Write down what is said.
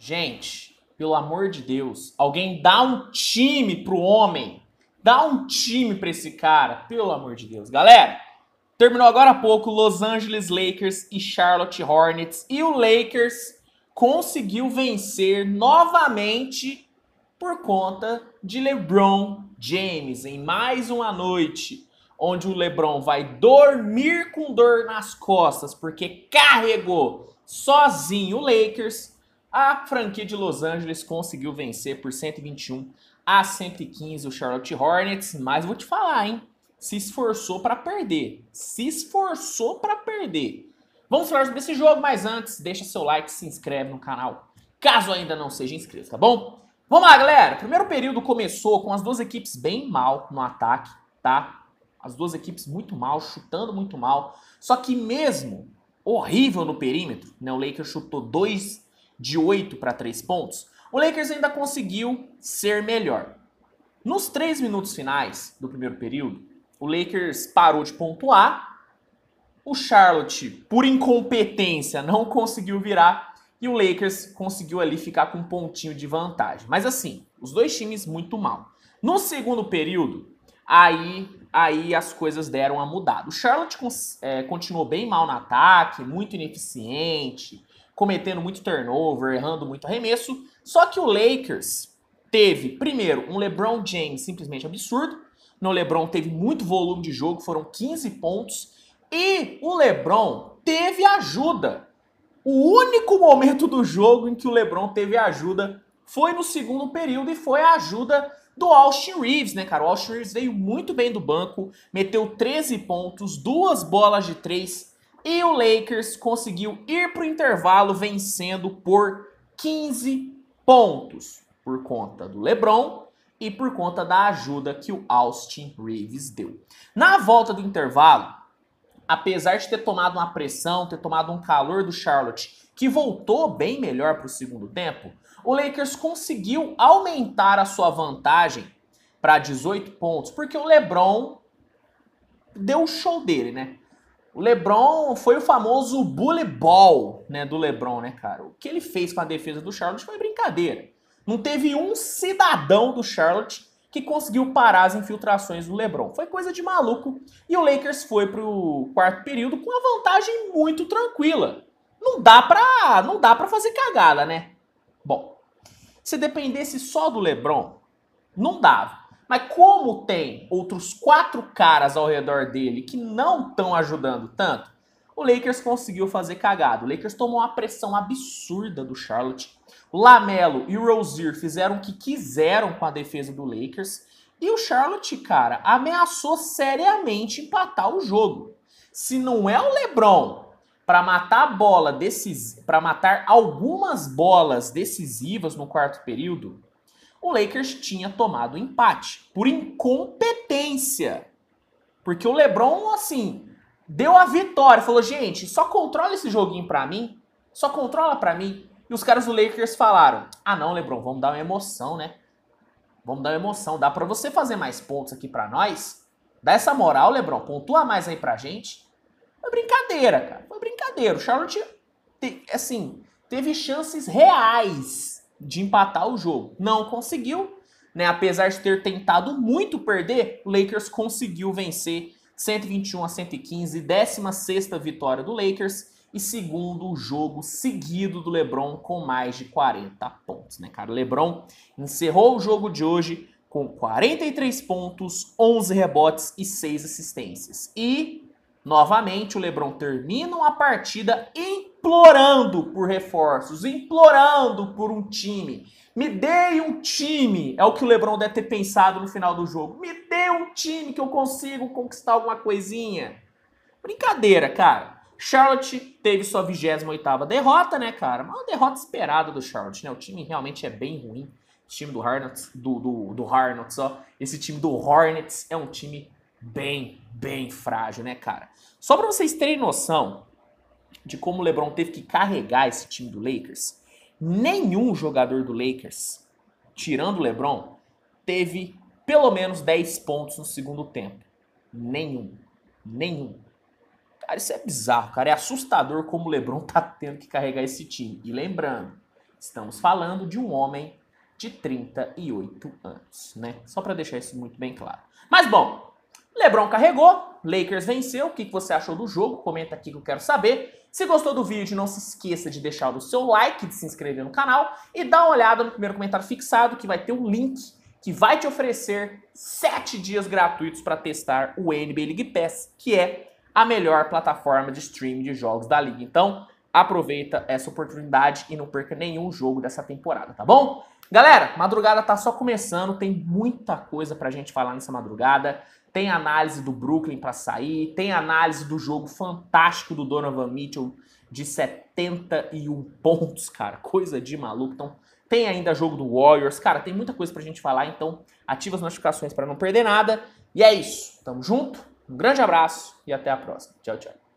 Gente, pelo amor de Deus, alguém dá um time pro homem. Dá um time para esse cara, pelo amor de Deus. Galera, terminou agora há pouco Los Angeles Lakers e Charlotte Hornets. E o Lakers conseguiu vencer novamente por conta de LeBron James em mais uma noite onde o LeBron vai dormir com dor nas costas porque carregou sozinho o Lakers a franquia de Los Angeles conseguiu vencer por 121 a 115 o Charlotte Hornets, mas vou te falar, hein? Se esforçou para perder. Se esforçou para perder. Vamos falar sobre esse jogo, mas antes, deixa seu like, se inscreve no canal, caso ainda não seja inscrito, tá bom? Vamos lá, galera. Primeiro período começou com as duas equipes bem mal no ataque, tá? As duas equipes muito mal, chutando muito mal. Só que mesmo horrível no perímetro, né? O Lakers chutou dois de 8 para 3 pontos, o Lakers ainda conseguiu ser melhor. Nos 3 minutos finais do primeiro período, o Lakers parou de pontuar, o Charlotte, por incompetência, não conseguiu virar e o Lakers conseguiu ali ficar com um pontinho de vantagem. Mas assim, os dois times muito mal. No segundo período, aí, aí as coisas deram a mudar. O Charlotte é, continuou bem mal no ataque, muito ineficiente, cometendo muito turnover, errando muito arremesso. Só que o Lakers teve, primeiro, um LeBron James simplesmente absurdo. No LeBron teve muito volume de jogo, foram 15 pontos. E o LeBron teve ajuda. O único momento do jogo em que o LeBron teve ajuda foi no segundo período e foi a ajuda do Austin Reeves, né, cara? O Austin Reeves veio muito bem do banco, meteu 13 pontos, duas bolas de três e o Lakers conseguiu ir para o intervalo vencendo por 15 pontos por conta do LeBron e por conta da ajuda que o Austin Reeves deu. Na volta do intervalo, apesar de ter tomado uma pressão, ter tomado um calor do Charlotte, que voltou bem melhor para o segundo tempo, o Lakers conseguiu aumentar a sua vantagem para 18 pontos, porque o LeBron deu o show dele, né? O LeBron foi o famoso bully ball, né, do LeBron, né, cara? O que ele fez com a defesa do Charlotte foi brincadeira. Não teve um cidadão do Charlotte que conseguiu parar as infiltrações do LeBron. Foi coisa de maluco. E o Lakers foi pro quarto período com uma vantagem muito tranquila. Não dá pra, não dá pra fazer cagada, né? Bom, se dependesse só do LeBron, não dava. Mas como tem outros quatro caras ao redor dele que não estão ajudando tanto, o Lakers conseguiu fazer cagado. O Lakers tomou uma pressão absurda do Charlotte. O Lamelo e o Rozier fizeram o que quiseram com a defesa do Lakers. E o Charlotte, cara, ameaçou seriamente empatar o jogo. Se não é o LeBron para matar a bola decis... para matar algumas bolas decisivas no quarto período, o Lakers tinha tomado o empate por incompetência. Porque o LeBron, assim, deu a vitória, falou: "Gente, só controla esse joguinho para mim, só controla para mim". E os caras do Lakers falaram: "Ah, não, LeBron, vamos dar uma emoção, né? Vamos dar uma emoção, dá para você fazer mais pontos aqui para nós? Dá essa moral, LeBron, pontua mais aí pra gente". Foi brincadeira, cara. Foi brincadeira. O Charlotte assim, teve chances reais de empatar o jogo. Não conseguiu, né? Apesar de ter tentado muito perder, o Lakers conseguiu vencer 121 a 115, 16 vitória do Lakers e segundo jogo seguido do LeBron com mais de 40 pontos, né, cara? O LeBron encerrou o jogo de hoje com 43 pontos, 11 rebotes e 6 assistências. E novamente o LeBron termina uma partida em implorando por reforços, implorando por um time. Me dê um time, é o que o LeBron deve ter pensado no final do jogo. Me dê um time que eu consigo conquistar alguma coisinha. Brincadeira, cara. Charlotte teve sua 28ª derrota, né, cara? Uma derrota esperada do Charlotte, né? O time realmente é bem ruim. Esse time do Hornets, do, do, do Hornets, ó. Esse time do Hornets é um time bem, bem frágil, né, cara? Só para vocês terem noção, de como o LeBron teve que carregar esse time do Lakers, nenhum jogador do Lakers, tirando o LeBron, teve pelo menos 10 pontos no segundo tempo. Nenhum. Nenhum. Cara, isso é bizarro, cara. É assustador como o LeBron tá tendo que carregar esse time. E lembrando, estamos falando de um homem de 38 anos, né? Só para deixar isso muito bem claro. Mas bom, LeBron carregou, Lakers venceu. O que você achou do jogo? Comenta aqui que eu quero saber. Se gostou do vídeo, não se esqueça de deixar o seu like, de se inscrever no canal e dar uma olhada no primeiro comentário fixado que vai ter um link que vai te oferecer 7 dias gratuitos para testar o NBA League Pass, que é a melhor plataforma de streaming de jogos da liga. Então, aproveita essa oportunidade e não perca nenhum jogo dessa temporada, tá bom? Galera, madrugada tá só começando, tem muita coisa pra gente falar nessa madrugada tem análise do Brooklyn para sair, tem análise do jogo fantástico do Donovan Mitchell de 71 pontos, cara, coisa de maluco. Então, tem ainda jogo do Warriors, cara, tem muita coisa pra gente falar, então ativa as notificações para não perder nada. E é isso, tamo junto, um grande abraço e até a próxima. Tchau, tchau.